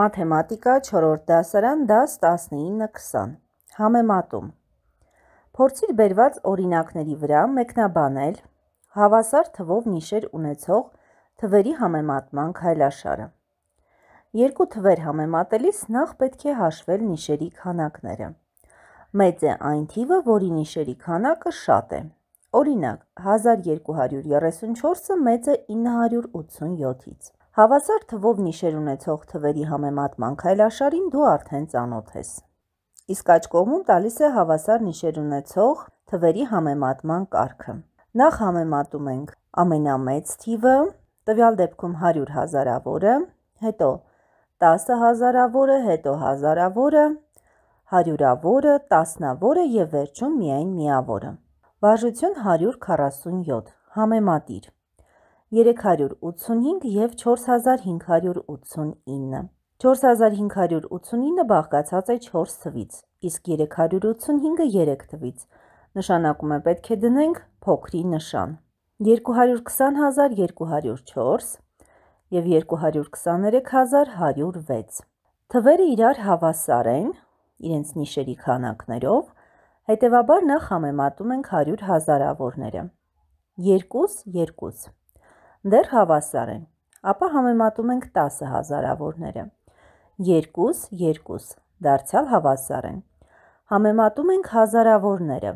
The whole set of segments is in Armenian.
Մաթեմատիկա 4-րդ դասարան, դաս 19-20։ Համեմատում։ Փորձիր բերված օրինակների վրա մեկնաբանել հավասար թվով նիշեր ունեցող թվերի համեմատման քայլաշարը։ Երկու թվեր համեմատելիս նախ պետք է հաշվել նիշերի քանակները։ Մեծ է այն թիվը, որի նիշերի քանակը շատ է։ Օրինակ, 1234-ը մեծ է 987-ից։ Հավասար թվով նիշեր ունեցող թվերի համեմատման քայլաշարին դու արդեն ծանոթ ես։ Իսկ աջ կողմում տալիս է հավասար նիշեր ունեցող թվերի համեմատման կարգը։ Նախ համեմատում ենք ամենամեծ թիվը, տվյալ դեպքում 100 հազարավորը, հետո 10 հազարավորը, հետո հազարավորը, հարյուրավորը, տասնավորը և վերջում միայն միավորը։ Վաժություն 147, համեմատիր։ 385 և 4589։ 4589 բաղկացած է 4 թվից, իսկ 385-ը 3 թվից, նշանակում է պետք է դնենք փոքրի նշան։ 220,204 և 223,106 թվերը իրար հավասար են իրենց նիշերի քանակներով, հետևաբար նախ համեմատում ենք 100 հազարավորները։ 2-2 դեռ հավասար են։ Ապա համեմատում ենք 10 հազարավորները։ 2-2 դարձյալ հավասար են։ Համեմատում ենք հազարավորները։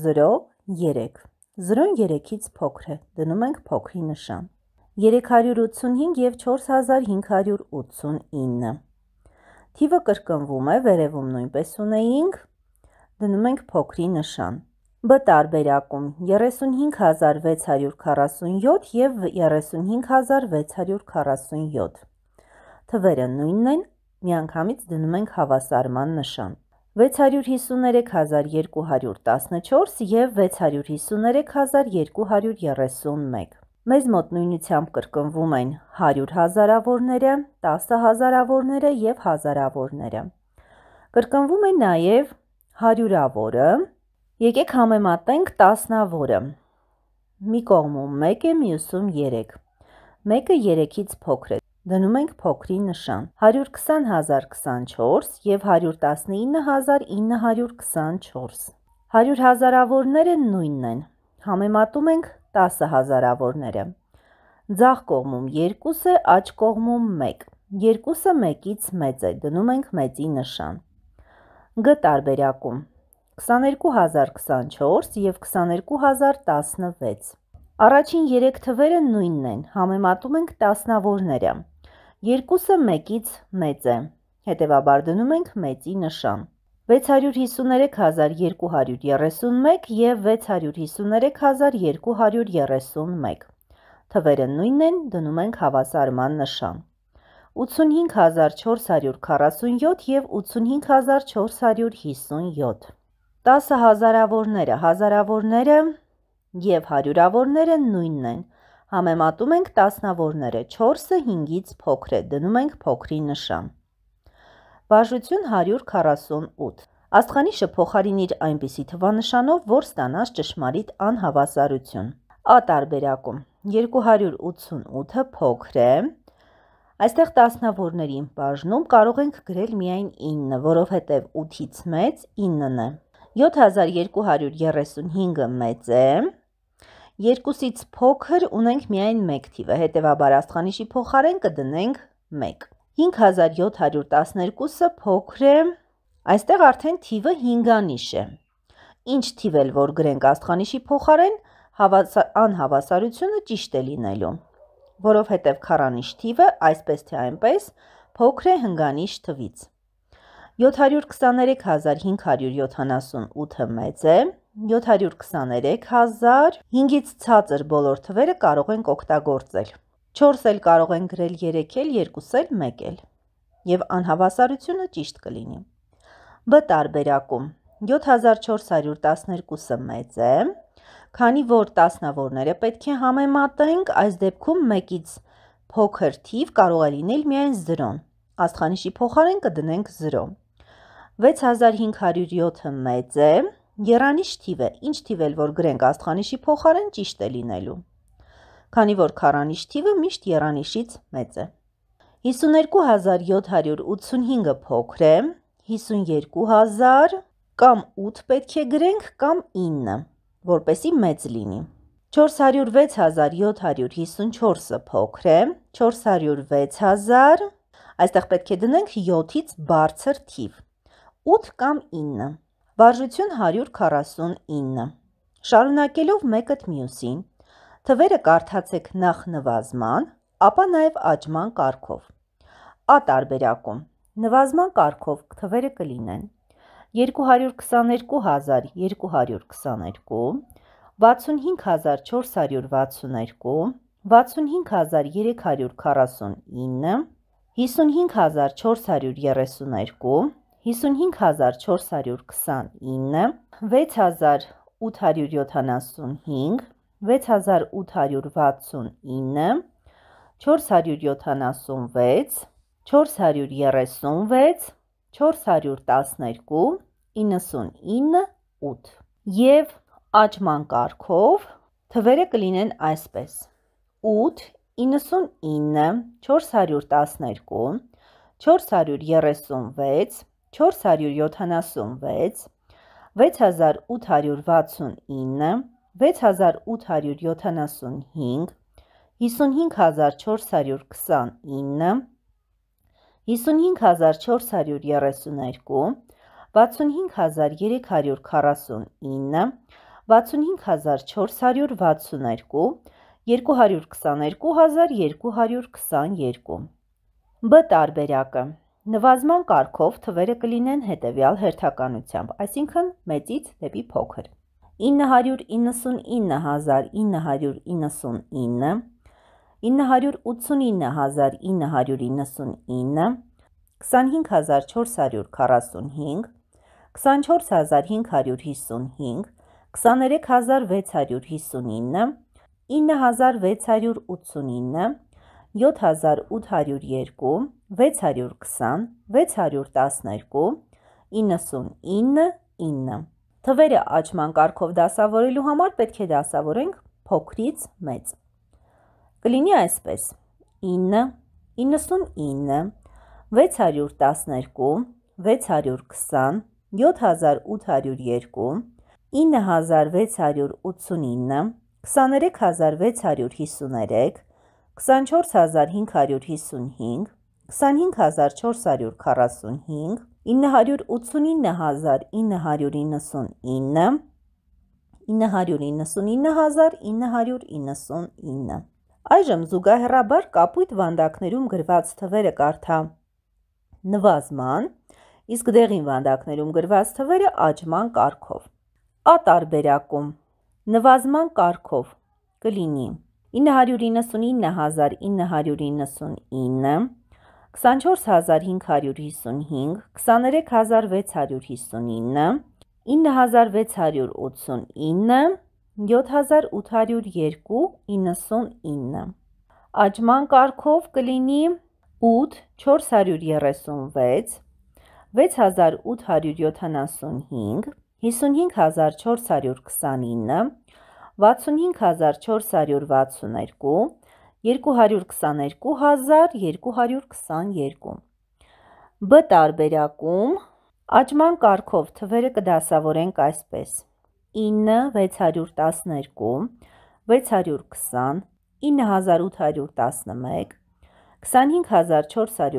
0-3 0-ն 3-ից փոքր է, դնում ենք փոքրի նշան։ 385 և 4589 Թիվը կրկնվում է, վերևում նույնպես ունեինք, դնում ենք փոքրի նշան բտարբերակում 35647 և 35647։ Թվերը նույնն են, միանգամից դնում ենք հավասարման նշան։ 653214 և 653231։ Մեզ մոտ նույնությամբ կրկնվում են 100 հազարավորները, 10 հազարավորները և հազարավորները։ Կրկնվում է նաև հարյուրավորը, Եկեք համեմատենք տասնավորը։ Մի կողմում 1 է, մյուսում 3։ Մեկը 3-ից փոքր է։ Դնում ենք փոքրի նշան։ 120024 եւ 119924։ 100 հազարավորները նույնն են։ Համեմատում ենք 10 հազարավորները։ Ձախ կողմում 2 է, աջ կողմում 1։ 2-ը 1-ից մեծ է։ Դնում ենք մեծի նշան։ Գ տարբերակում 1 22024 և 22016։ Առաջին երեք թվերը նույնն են, համեմատում ենք տասնավորները։ Երկուսը մեկից մեծ է, հետևաբար դնում ենք մեծի նշան։ 653,231 և 653,231 թվերը նույնն են, դնում ենք հավասարման նշան։ 85447 և 85457 Տասը հազարավորները, հազարավորները և հարյուրավորները նույնն են։ Համեմատում ենք տասնավորները, չորսը հինգից փոքր է, դնում ենք փոքրի նշան։ Բաժություն 148։ Աստխանիշը փոխարինիր այնպիսի թվանշանով, որ ստանաս ճշմարիտ անհավասարություն։ Ա տարբերակում 288-ը փոքր է, Այստեղ տասնավորներին բաժնում կարող ենք գրել միայն 9, որովհետև 8-ից մեծ 9-ն է։ 7235-ը մեծ է, երկուսից փոքր ունենք միայն մեկ թիվը, հետևաբար աստխանիշի փոխարեն կդնենք մեկ։ 5712-ը փոքր է, այստեղ արդեն թիվը հինգանիշ է։ Ինչ թիվ էլ, որ գրենք աստխանիշի փոխարեն, անհավասարությունը ճիշտ է լինելու, որովհետև քարանիշ թիվը այսպես թե այնպես փոքր է հնգանիշ թվից։ 723,578-ը մեծ է, 723,000, 5-ից ցածր բոլոր թվերը կարող ենք օգտագործել։ 4 էլ կարող են գրել 3 էլ, 2 էլ, 1 էլ։ Եվ անհավասարությունը ճիշտ կլինի։ Բ տարբերակում 7412-ը մեծ է, քանի որ տասնավորները պետք է համեմատենք, այս դեպքում 1-ից փոքր թիվ կարող է լինել միայն 0-ն։ Աստխանիշի փոխարեն կդնենք 0 6507-ը մեծ է, գերանիշ թիվ է, ինչ թիվ էլ, որ գրենք աստխանիշի փոխարեն ճիշտ է լինելու։ Քանի որ քարանիշ թիվը միշտ երանիշից մեծ է։ 52785-ը փոքր է, 52000 կամ 8 պետք է գրենք կամ 9, որպեսի մեծ լինի։ 406754-ը փոքր է, 406000, այստեղ պետք է դնենք 7-ից բարձր թիվ։ 8 կամ 9։ Վարժություն 149։ Շարունակելով մեկըդ մյուսին, թվերը կարդացեք նախ նվազման, ապա նաև աճման կարգով։ Ա տարբերակում նվազման կարգով թվերը կլինեն 222.222 65462 65349 55432 55429, 6875, 6869, 476, 436, 412, 99.8 Եվ աճման կարգով թվերը կլինեն այսպես 8, 99, 412, 436, 476, 6869, 6875, 55429, 55432, 65349, 65462, 222222 Բ տարբերակը Նվազման կարգով թվերը կլինեն հետևյալ հերթականությամբ, այսինքն մեծից դեպի փոքր։ 999999, 989999, 25445, 24555, 23659, 9689 7802, 620, 612, 99, 9։ Թվերը աճման կարգով դասավորելու համար պետք է դասավորենք փոքրից մեծ։ Կլինի այսպես. 9, 99, 612, 620, 7802, 9689, 23653, 24555, 25445, 989999, 999999 Այժմ զուգահեռաբար կապույտ վանդակներում գրված թվերը կարդա նվազման, իսկ դեղին վանդակներում գրված թվերը աճման կարգով։ Ա տարբերակում նվազման կարգով կլինի 1 999,999, 24555, 23659, 9689, 7802,99 Աճման կարգով կլինի 8 436 6875 55429 65462, 222222 Բ տարբերակում աճման կարգով թվերը կդասավորենք այսպես. 9 612, 620, 9811, 25445,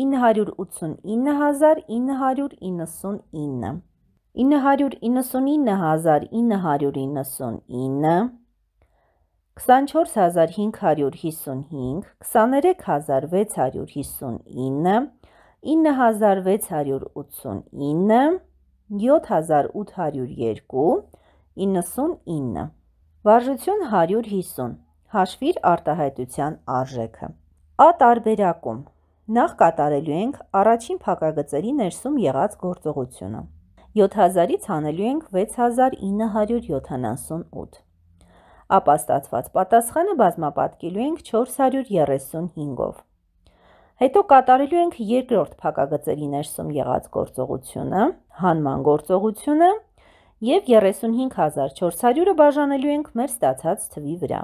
989999 999,999 24555, 23659, 9689, 7802, 99 Վարժություն 150 Հաշվիր արտահայտության արժեքը Ա տարբերակում Նախ կատարելու ենք առաջին փակագծերի ներսում եղած գործողությունը։ 7000-ից հանելու ենք 6978։ Ապա ստացված պատասխանը բազմապատկելու ենք 435-ով։ Հետո կատարելու ենք երկրորդ փակագծերի ներսում եղած գործողությունը, հանման գործողությունը և 35400-ը բաժանելու ենք մեր ստացած թվի վրա։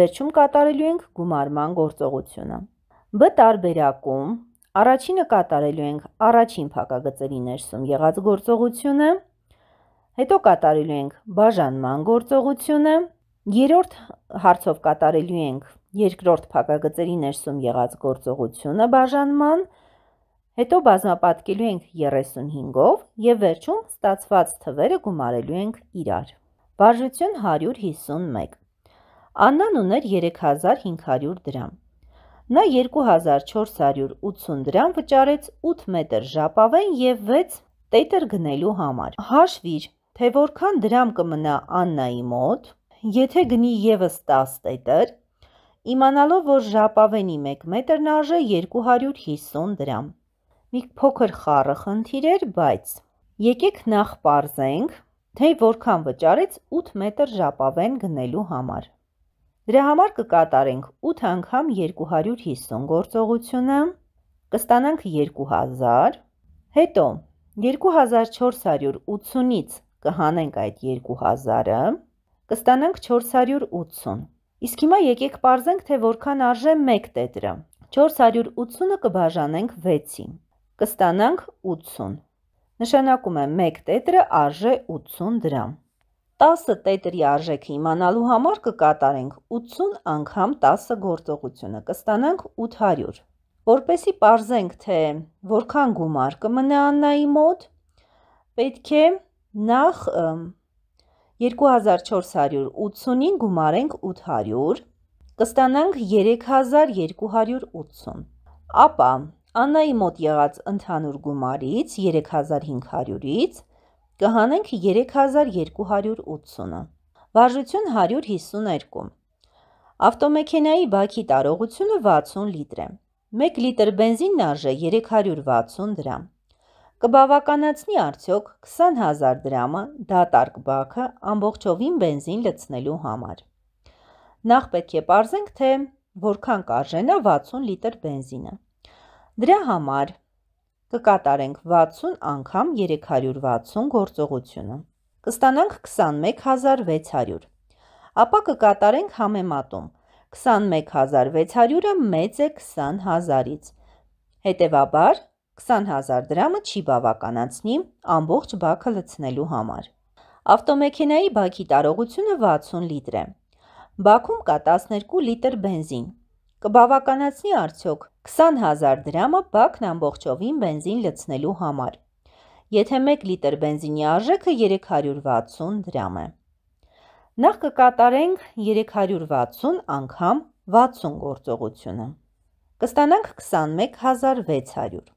Վերջում կատարելու ենք գումարման գործողությունը։ Բ տարբերակում Առաջինը կատարելու ենք առաջին փակագծերի ներսում եղած գործողությունը, հետո կատարելու ենք բաժանման գործողությունը, երրորդ հարցով կատարելու ենք երկրորդ փակագծերի ներսում եղած գործողությունը բաժանման, հետո բազմապատկելու ենք 35-ով եւ վերջում ստացված թվերը գումարելու ենք իրար։ Վարժություն 151 Աննան ուներ 3500 դրամ։ Նա 2480 դրամ վճարեց 8 մետր ժապավեն եւ 6 տետր գնելու համար։ Հաշվիր, թե որքան դրամ կմնա Աննայի մոտ, եթե գնի եւս 10 տետր, իմանալով, որ ժապավենի 1 մետրն արժե 250 դրամ։ Մի փոքր խառը խնդիր էր, բայց եկեք նախ parzենք, թե որքան վճարեց 8 մետր ժապավեն գնելու համար։ Դրա համար կկատարենք 8 անգամ 250 գործողությունը, կստանանք 2000, հետո 2480-ից կհանենք այդ 2000-ը, կստանանք 480։ Իսկ հիմա եկեք parzենք, թե որքան արժե 1 տետրամ։ 480-ը կբաժանենք 6-ի, կստանանք 80։ Նշանակում է 1 տետրը արժե 80 դրամ։ 10 տետրի արժեքը իմանալու համար կկատարենք 80 անգամ 10 գործողությունը, կստանանք 800։ Որպեսի պարզենք, թե որքան գումար կմնա Աննայի մոտ, պետք է նախ 2480-ին գումարենք 800, կստանանք 3280։ Ապա Աննայի մոտ եղած ընդհանուր գումարից 3500-ից կհանենք 3280-ը։ Վարժություն 152։ Ավտոմեքենայի բաքի տարողությունը 60 լիտր է։ 1 լիտր բենզինն արժե 360 դրամ։ Կբավականացնի արդյոք 20000 դրամը դատարկ բաքը ամբողջովին բենզին լցնելու համար։ Նախ պետք է ողրենք, թե որքան կարժենա 60 լիտր բենզինը։ Դրա համար կկատարենք 60 անգամ 360 գործողությունը։ Կստանանք 21600։ Ապա կկատարենք համեմատում։ 21600-ը մեծ է 20000-ից։ Հետևաբար 20000 դրամը չի բավականացնի ամբողջ բաքը լցնելու համար։ Ավտոմեքենայի բաքի տարողությունը 60 լիտր է։ Բաքում կա 12 լիտր բենզին, Կբավականացնի արդյոք 20000 դրամը բակն ամբողջովին բենզին լցնելու համար։ Եթե 1 լիտր բենզինի արժեքը 360 դրամ է։ Նախ կկատարենք 360 անգամ 60 գործողությունը։ Կստանանք 21600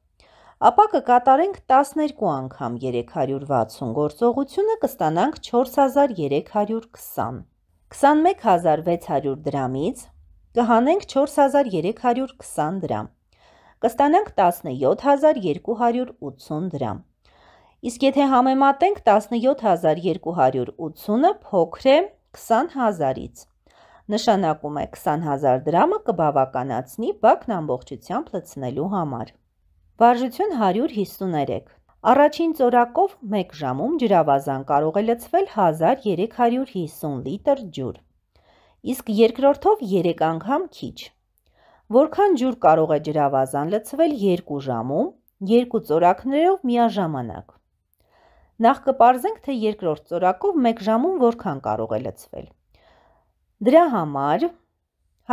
ապա կկատարենք 12 անգամ 360 գործողությունը կստանանք 4320։ 21600 դրամից կհանենք 4320 դրամ։ Կստանանք 17280 դրամ։ Իսկ եթե համեմատենք 17280-ը փոքր է 20000-ից։ Նշանակում է 20000 դրամը կբավականացնի բակն ամբողջությամբ լցնելու համար։ Վարժություն 153։ Առաջին ծորակով 1 ժամում ջրավազան կարող է լցվել 1350 լիտր ջուր իսկ երկրորդով 3 անգամ քիչ։ Որքան ջուր կարող է ջրավազան լցվել 2 ժամում, երկու ծորակներով միաժամանակ։ Նախ կպարզենք, թե երկրորդ ծորակով 1 ժամում որքան կարող է լցվել։ Դրա համար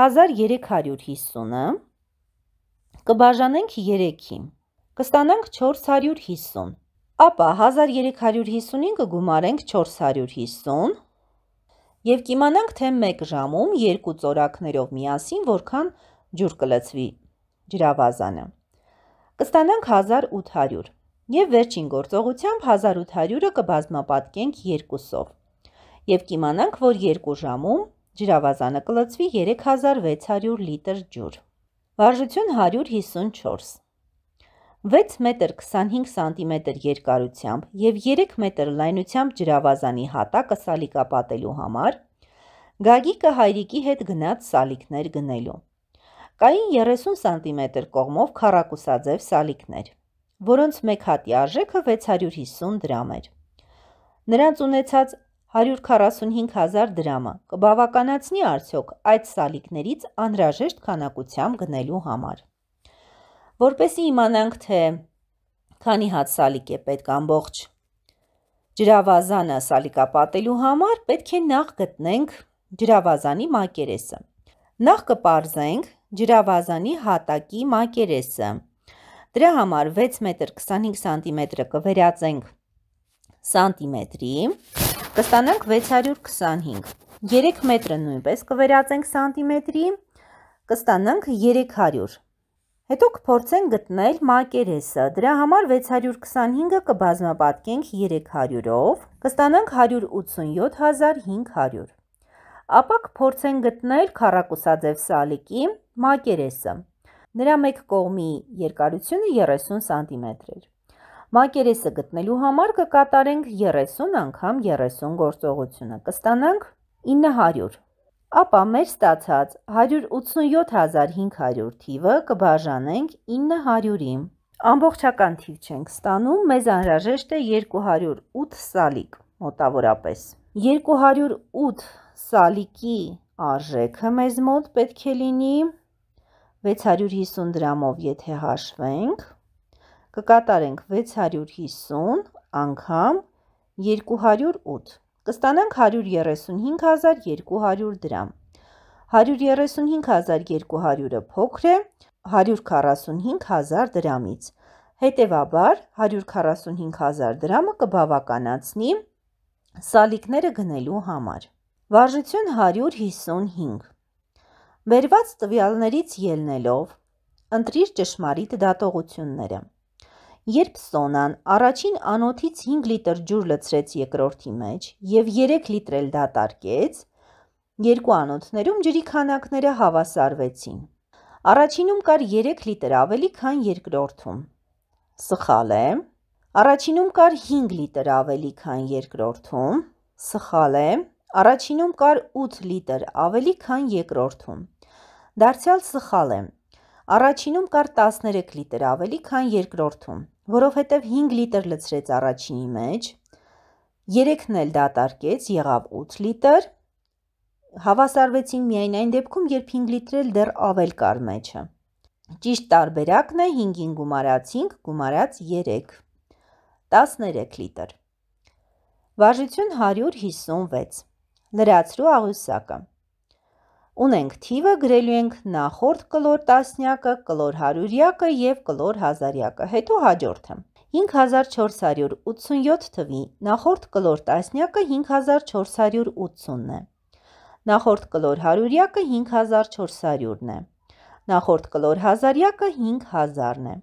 1350-ը կբաժանենք 3-ի, կստանանք 450, ապա 1350-ին կգումարենք 450, և կիմանանք, թե մեկ ժամում երկու ծորակներով միասին որքան ջուր կլծվի ջրավազանը։ Կստանանք 1800 և վերջին գործողությամբ 1800-ը կբազմապատկենք երկուսով և կիմանանք, որ երկու ժամում ջրավազանը կլծվի 3600 լիտր ջուր։ Վարժություն 154 6 մետր 25 սանտիմետր երկարությամբ և 3 մետր լայնությամբ ջրավազանի հատակը սալիկապատելու համար գագիկը հայրիկի հետ գնաց սալիկներ գնելու։ Կային 30 սանտիմետր կողմով քարակուսաձև սալիկներ, որոնց մեկ հատի արժեքը 650 դրամ էր։ Նրանց ունեցած 145 հազար դրամը կբավականացնի արդյոք այդ սալիկներից անրաժեշտ քանակությամբ գնելու համար որպեսի իմանանք, թե քանի հատ սալիկ է պետք ամբողջ։ Ջրավազանը սալիկապատելու համար պետք է նախ գտնենք ջրավազանի մակերեսը։ Նախ կպարզենք ջրավազանի հատակի մակերեսը։ Դրա համար 6 մետր 25 սանտիմետրը կվերածենք սանտիմետրի, կստանանք 625։ 3 մետրը նույնպես կվերածենք սանտիմետրի, կստանանք 300։ Հետո կփորձենք գտնել մակերեսը։ Դրա համար 625-ը կբազմապատկենք 300-ով, կստանանք 187500։ Ապա կփորձենք գտնել քառակուսաձև սալիկի մակերեսը։ Նրա մեկ կողմի երկարությունը 30 սանտիմետր էր։ Մակերեսը գտնելու համար կկատարենք 30 անգամ 30 գործողությունը։ Կստանանք 900 ապա մեր ստացած 187500 թիվը կբաժանենք 900-ի։ Ամբողջական թիվ չենք ստանում, մեզ անհրաժեշտ է 208 սալիկ մոտավորապես։ 208 սալիկի արժեքը մեզ մոտ պետք է լինի 650 դրամով, եթե հաշվենք, կկատարենք 650 անգամ 208 կստանանք 135200 դրամ։ 135200-ը փոքր է 145000 դրամից։ Հետևաբար 145000 դրամը կբավականացնի սալիկները գնելու համար։ Վարժություն 155 Վերված տվյալներից ելնելով ընտրիր ճշմարիտ դատողությունները։ Երբ Սոնան առաջին անոթից 5 լիտր ջուր լցրեց երկրորդի մեջ եւ 3 լիտր էլ դատարկեց, երկու անոթներում ջրի քանակները հավասարվեցին։ Առաջինում կար 3 լիտր ավելի, քան երկրորդում։ Սխալ է։ Առաջինում կար 5 լիտր ավելի, քան երկրորդում։ Սխալ է։ Առաջինում կար 8 լիտր ավելի, քան երկրորդում։ Դարձյալ սխալ է։ Առաջինում կար 13 լիտր ավելի, քան երկրորդում, որովհետև 5 լիտր լցրեց առաջինի մեջ, 3-ն էլ դատարկեց, եղավ 8 լիտր, հավասարվեցին միայն այն դեպքում, երբ 5 լիտր էլ դեռ ավել կար մեջը։ Ճիշտ տարբերակն է 5-ին գումարացինք, գումարած 3, 13 լիտր։ Վարժություն 156 լրացրու աղյուսակը։ Ունենք թիվը, գրելու ենք նախորդ կլոր տասնյակը, կլոր հարյուրյակը և կլոր հազարյակը, հետո հաջորդը։ 5487 թվի նախորդ կլոր տասնյակը 5480-ն է։ Նախորդ կլոր հարյուրյակը 5400-ն է։ Նախորդ կլոր հազարյակը 5000-ն է։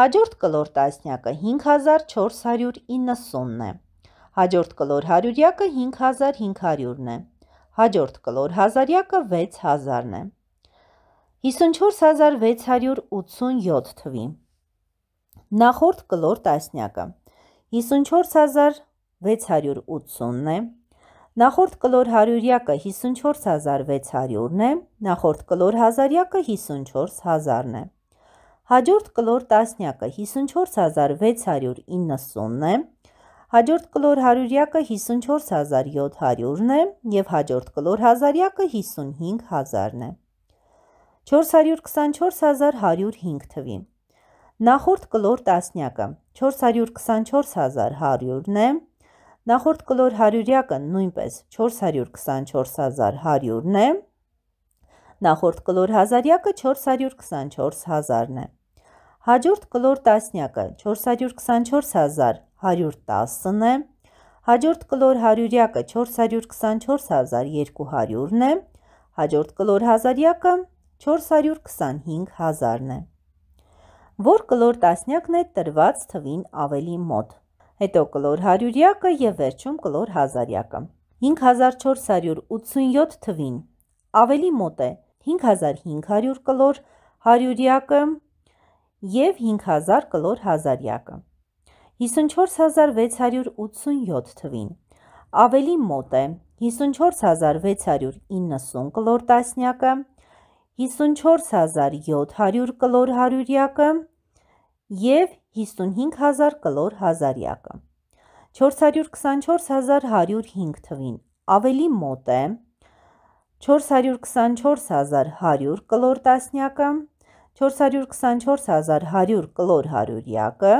Հաջորդ կլոր տասնյակը 5490-ն է։ Հաջորդ կլոր հարյուրյակը 5500-ն է։ Հաջորդ կլոր հազարյակը 6000-ն է։ 54687 թվի։ Նախորդ կլոր տասնյակը 54680-ն է։ Նախորդ կլոր հարյուրյակը 54600-ն է, նախորդ կլոր հազարյակը 54000-ն է։ Հաջորդ կլոր տասնյակը 54690-ն է, Հաջորդ կլոր հարյուրյակը 54700-ն է և հաջորդ կլոր հազարյակը 55000-ն է։ 424105 թվի։ Նախորդ կլոր տասնյակը 424100-ն է, նախորդ կլոր հարյուրյակը նույնպես 424100-ն է, նախորդ կլոր հազարյակը 424000-ն է։ Հաջորդ կլոր տասնյակը 424000 110-ն է, հաջորդ կլոր հարյուրյակը 424,200-ն է, հաջորդ կլոր հազարյակը 425,000-ն է։ Որ կլոր տասնյակն է տրված թվին ավելի մոտ։ Հետո կլոր հարյուրյակը և վերջում կլոր հազարյակը։ 5487 թվին ավելի մոտ է 5500 կլոր հարյուրյակը և 5000 կլոր հազարյակը։ 54687 թվին, ավելի մոտ է 54690 կլոր տասնյակը, 54700 կլոր հարյուրյակը և 55000 կլոր հազարյակը։ 424105 թվին ավելի մոտ է 424100 կլոր տասնյակը, 424100 կլոր հարյուրյակը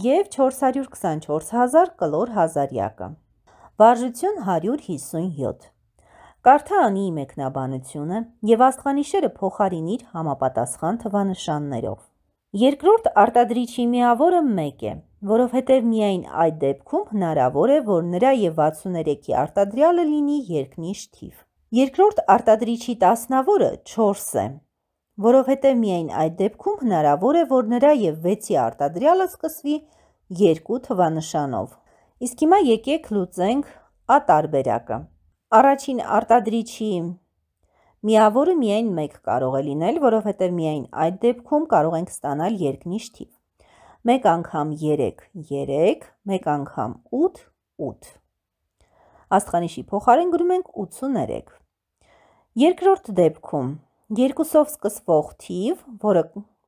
և 424,000 կլոր հազարյակը։ Վարժություն 157 Կարթա անի մեկնաբանությունը և աստխանիշերը փոխարինիր համապատասխան թվանշաններով։ Երկրորդ արտադրիչի միավորը մեկ է, որովհետև միայն այդ դեպքում հնարավոր է, որ նրա և 63-ի արտադրյալը լինի երկնիշ թիվ։ Երկրորդ արտադրիչի տասնավորը չորս է, որովհետև միայն այդ դեպքում հնարավոր է, որ նրա եւ 6-ի արտադրյալը սկսվի երկու թվանշանով։ Իսկ հիմա եկեք լուծենք Ա տարբերակը։ Առաջին արտադրիչի միավորը միայն 1 կարող է լինել, որովհետև միայն այդ դեպքում կարող ենք ստանալ երկնիշ թիվ։ 1 անգամ 3 3, 1 անգամ 8 8։ Աստղանիշի փոխարեն գրում ենք 83։ Երկրորդ դեպքում 1 երկուսով սկսվող թիվ, որը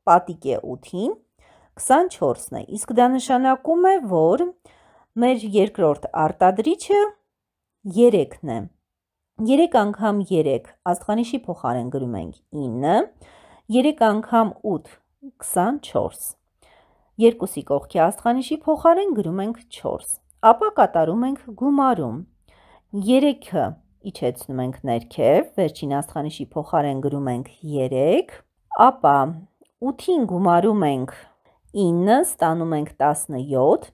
պատիկ է 8-ին, 24-ն է, իսկ դա նշանակում է, որ մեր երկրորդ արտադրիչը 3-ն է։ 3 անգամ 3 աստղանիշի փոխարեն գրում ենք 9, 3 անգամ 8 24։ Երկուսի կողքի աստղանիշի փոխարեն գրում ենք 4, ապա կատարում ենք գումարում։ 3-ը իջեցնում ենք ներքև, վերջին աստխանիշի փոխարեն գրում ենք 3, ապա 8-ին գումարում ենք 9, ստանում ենք 17,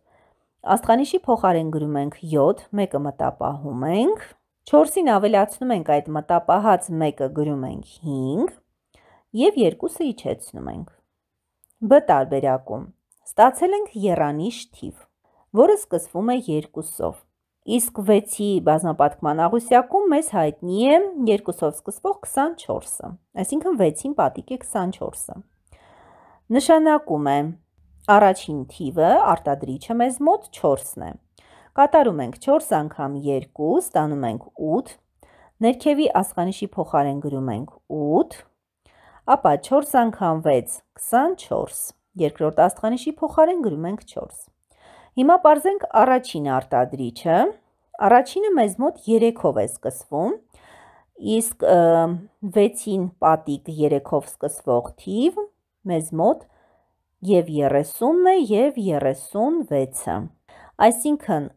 աստխանիշի փոխարեն գրում ենք 7, մեկը մտապահում ենք, 4-ին ավելացնում ենք այդ մտապահած մեկը գրում ենք 5 և 2-ը իջեցնում ենք։ Բ տարբերակում ստացել ենք երանիշ թիվ, որը սկսվում է 2-ով։ Իսկ 6-ի բազմապատկման աղյուսյակում մեզ հայտնի է 2-ով սկսվող 24-ը, այսինքն 6-ին պատիկ է 24-ը։ Նշանակում է առաջին թիվը արտադրիչը մեզ մոտ 4-ն է։ Կատարում ենք 4 անգամ 2, ստանում ենք 8, ներքևի ասխանիշի փոխարեն գրում ենք 8, ապա 4 անգամ 6 24, երկրորդ աստխանիշի փոխարեն գրում ենք 4։ Հիմա parzենք առաջին արտադրիչը։ Առաջինը մեզ մոտ 3-ով է սկսվում, իսկ 6-ին պատիկ 3-ով սկսվող թիվ մեզ մոտ եւ 30-ն է եւ 36-ը։ Այսինքն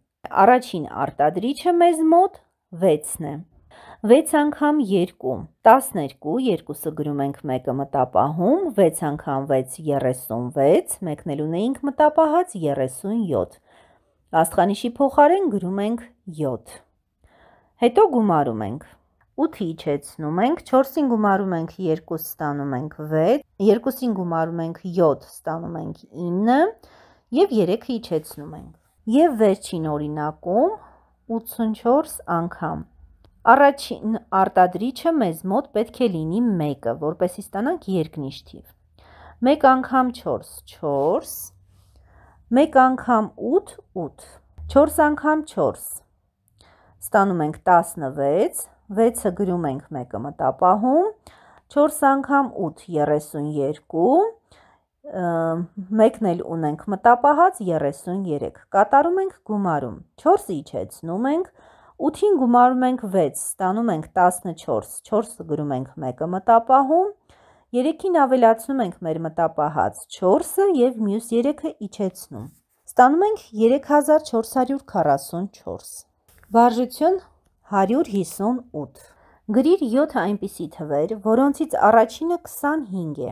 առաջին արտադրիչը մեզ մոտ 6-ն է։ 6 անգամ 2, 12, երկուսը գրում ենք մեկը մտապահում, 6 անգամ 6, 36, մեկն էլ ունեինք մտապահած 37։ Աստխանիշի փոխարեն գրում ենք 7։ Հետո գումարում ենք, 8-ի իջեցնում ենք, 4-ին գումարում ենք 2, ստանում ենք 6, 2-ին գումարում ենք 7, ստանում ենք 9 և 3-ը իջեցնում ենք։ Եվ վերջին օրինակում 84 անգամ Առաջին արտադրիչը մեզ մոտ պետք է լինի մեկը, որպեսի ստանանք երկնիշտիվ։ Մեկ անգամ 4, 4, մեկ անգամ 8, 8, 4 անգամ 4, ստանում ենք 16, 6-ը գրում ենք մեկը մտապահում, 4 անգամ 8, 32, մեկն էլ ունենք մտապահած 33, կատարում ենք գումարում, 4 իջեցնում ենք, 4 8-ին գումարում ենք 6, ստանում ենք 14, 4-ը գրում ենք 1-ը մտապահում, 3-ին ավելացնում ենք մեր մտապահած 4-ը և մյուս 3-ը իջեցնում։ Ստանում ենք 3444, վարժություն 158։ Գրիր 7 այնպիսի թվեր, որոնցից առաջինը 25 է,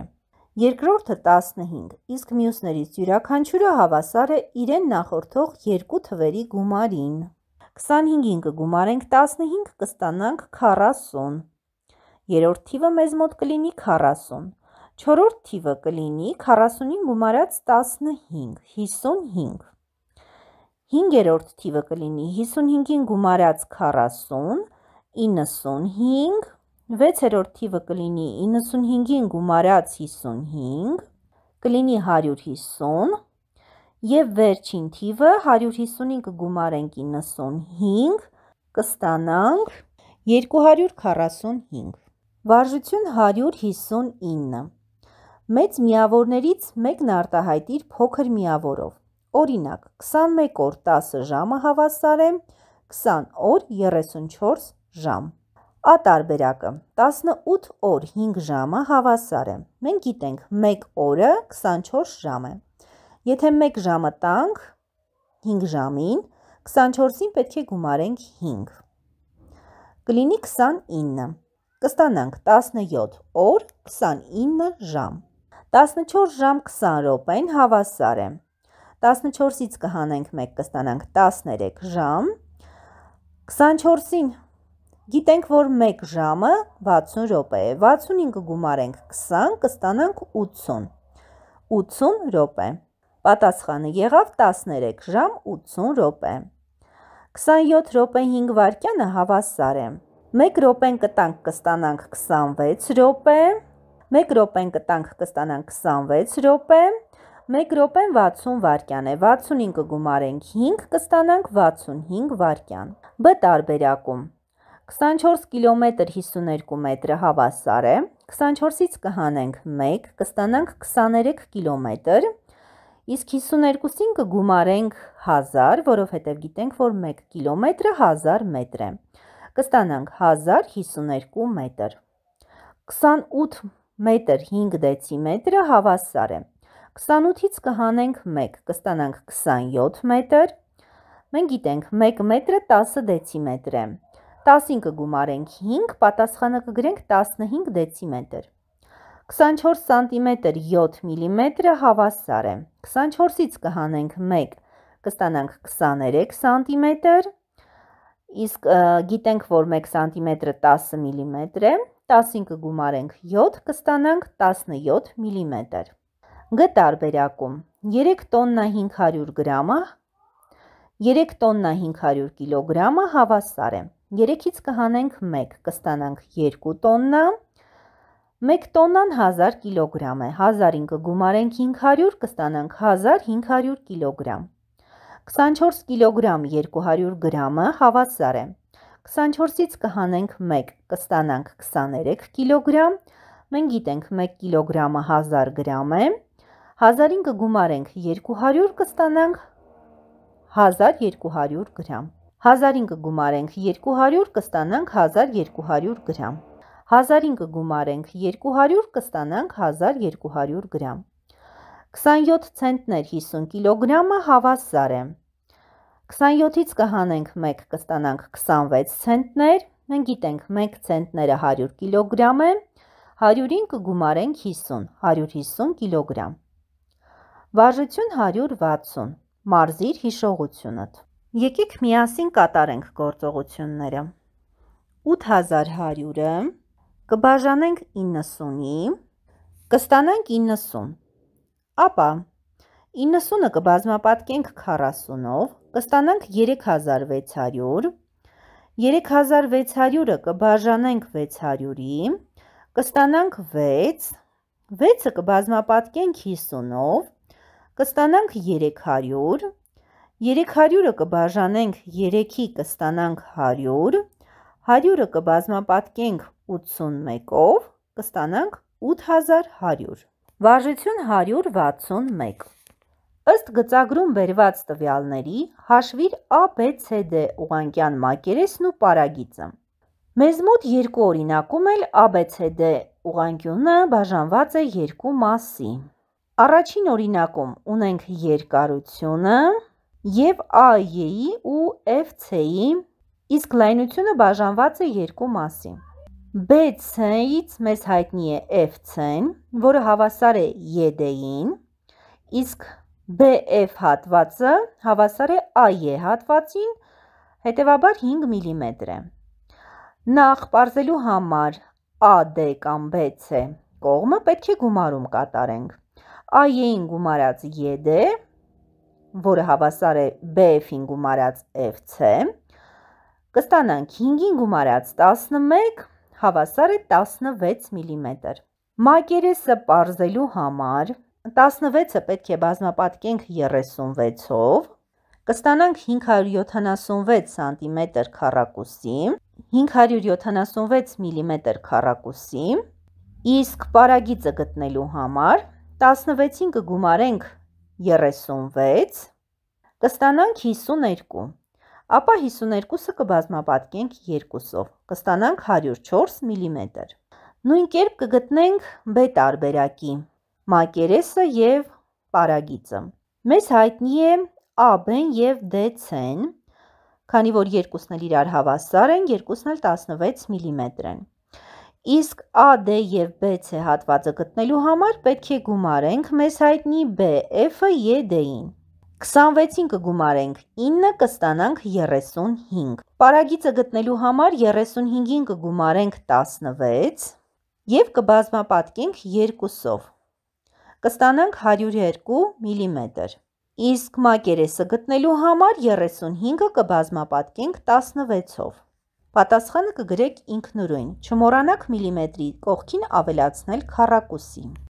երկրորդը 15, իսկ մյուսներից յուրականչուրը հավասար է իրեն նախորդող երկու թվերի գումարին։ 25-ին կգումարենք 15 կստանանք 40։ Երորդ թիվը մեզ մոտ կլինի 40։ Չորորդ թիվը կլինի 40-ին գումարած 15, 55։ Հինգերորդ թիվը կլինի 55-ին գումարած 40, 95, վեցերորդ թիվը կլինի 95-ին գումարած 55, կլինի 150, եւ վերջին թիվը 155 գումարենք 95, կստանանք 245։ Վարժություն 159։ Մեծ միավորներից մեկն արտահայտիր փոքր միավորով։ Օրինակ 21 օր 10 ժամը հավասար է 20 օր 34 ժամ։ Ատարբերակը 18 օր 5 ժամը հավասար է։ Մենք գիտենք 1 օրը 24 ժամ է։ Եթե 1 ժամը տանք 5 ժամին, 24-ին պետք է գումարենք 5։ Կլինի 29։ Կստանանք 17 օր, 29 ժամ։ 14 ժամ 20 րոպեն հավասար է։ 14-ից կհանենք 1, կստանանք 13 ժամ։ 24-ին Գիտենք, որ 1 ժամը 60 րոպե է։ 60-ին կգումարենք 20, կստանանք 80։ 80 րոպե։ Պատասխանը եղավ 13 ժամ 80 րոպե։ 27 րոպե 5 վարկյանը հավասար է։ 1 րոպեն կտանք կստանանք 26 րոպե, 1 րոպեն կտանք կստանանք 26 րոպե, 1 րոպեն 60 վարկյան է, 65-ը գումարենք 5, կստանանք 65 վարկյան։ Բ տարբերակում 24 կիլոմետր 52 մետրը հավասար է, 24-ից կհանենք 1, կստանանք 23 կիլոմետր, 23 Իսկ 52-ին կգումարենք 1000, որովհետև գիտենք, որ 1 կիլոմետրը 1000 մետր է։ Կստանանք 1052 մետր։ 28 մետր 5 դեցիմետրը հավասար է։ 28-ից կհանենք 1, կստանանք 27 մետր։ Մենք գիտենք 1 մետրը 10 դեցիմետր է։ 10-ին կգումարենք 5, պատասխանը կգրենք 15 դեցիմետր։ 24 սանտիմետր 7 միլիմետրը հավասար է, 24-ից կհանենք 1, կստանանք 23 սանտիմետր, իսկ գիտենք, որ 1 սանտիմետրը 10 միլիմետր է, 10-ին կգումարենք 7, կստանանք 17 միլիմետր։ Գ տարբերակում 3 տոննա 500 գրամը, 3 տոննա 500 կիլոգրամը հավասար է, 3-ից կհանենք 1, կստանանք 2 տոննա, 2 1 տոննան 1000 կիլոգրամ է, 1000-ին կգումարենք 500, կստանանք 1500 կիլոգրամ։ 24 կիլոգրամ 200 գրամը հավասար է։ 24-ից կհանենք 1, կստանանք 23 կիլոգրամ։ Մենք գիտենք 1 կիլոգրամը 1000 գրամ է։ 1000-ին կգումարենք 200, կստանանք 1200 գրամ։ 1000-ին կգումարենք 200, կստանանք 1200 գրամ։ 1000-ին կգումարենք 200 կստանանք 1200 գրամ։ 27 ցենտներ 50 կիլոգրամը հավասար է։ 27-ից կհանենք 1 կստանանք 26 ցենտներ։ Մենք գիտենք 1 ցենտները 100 կիլոգրամ է, 100-ին կգումարենք 50, 150 կիլոգրամ։ Վարժություն 160։ Մարզիր հիշողությունդ։ Եկեք միասին կատարենք գործողությունները։ 8100-ը կբաժանենք 90-ի, կստանանք 90, ապա 90-ը կբազմապատկենք 40-ով, կստանանք 3600, 3600-ը կբաժանենք 600-ի, կստանանք 6, 6-ը կբազմապատկենք 50-ով, կստանանք 300, 300-ը կբաժանենք 3-ի, կստանանք 100, 100-ը կբազմապատկենք 50 81-ով կստանանք 8100։ Վարժություն 161։ Ըստ գծագրում բերված տվյալների հաշվիր ABCD ուղանկյան մակերեսն ու պարագիծը։ Մեզ մոտ երկու օրինակում էլ ABCD ուղանկյունը բաժանված է երկու մասի։ Առաջին օրինակում ունենք երկարությունը եւ AE-ի ու FC-ի, իսկ լայնությունը բաժանված է երկու մասի։ BC-ից մեզ հայտնի է FC-ն, որը հավասար է ED-ին, իսկ BF հատվածը հավասար է AE հատվածին, հետևաբար 5 մմ է։ Նախ parzելու համար AD կամ BC կողմը պետք է գումարում կատարենք։ AE-ին գումարած ED, որը հավասար է BF-ին գումարած FC, կստանանք 5-ին գումարած 11 հավասար է 16 մմ։ Մակերեսը ողրզելու համար 16-ը պետք է բազմապատկենք 36-ով, կստանանք 576 սմ քառակուսի, 576 մմ քառակուսի, իսկ պարագիծը գտնելու համար 16-ին կգումարենք 36, կստանանք 52 ապա 52-ը կբազմապատկենք 2-ով, կստանանք 104 մմ։ Նույն կերպ կգտնենք B տարբերակի մակերեսը եւ պարագիծը։ Մեզ հայտնի է AB-ն եւ DC-ն, քանի որ երկուսն էլ իրար հավասար են, երկուսն էլ 16 մմ են։ Իսկ AD եւ BC հատվածը գտնելու համար պետք է գումարենք մեզ հայտնի BF-ը ED-ին։ 26-ին կգումարենք, 9 կստանանք 35։ Պարագիծը գտնելու համար 35-ին կգումարենք 16 և կբազմապատկենք 2-ով։ Կստանանք 102 միլիմետր։ Իսկ մակերեսը գտնելու համար 35-ը կբազմապատկենք 16-ով։ Պատասխանը կգրեք ինքնուրույն, չմորանաք միլիմետրի կողքին ավելացնել քառակուսի։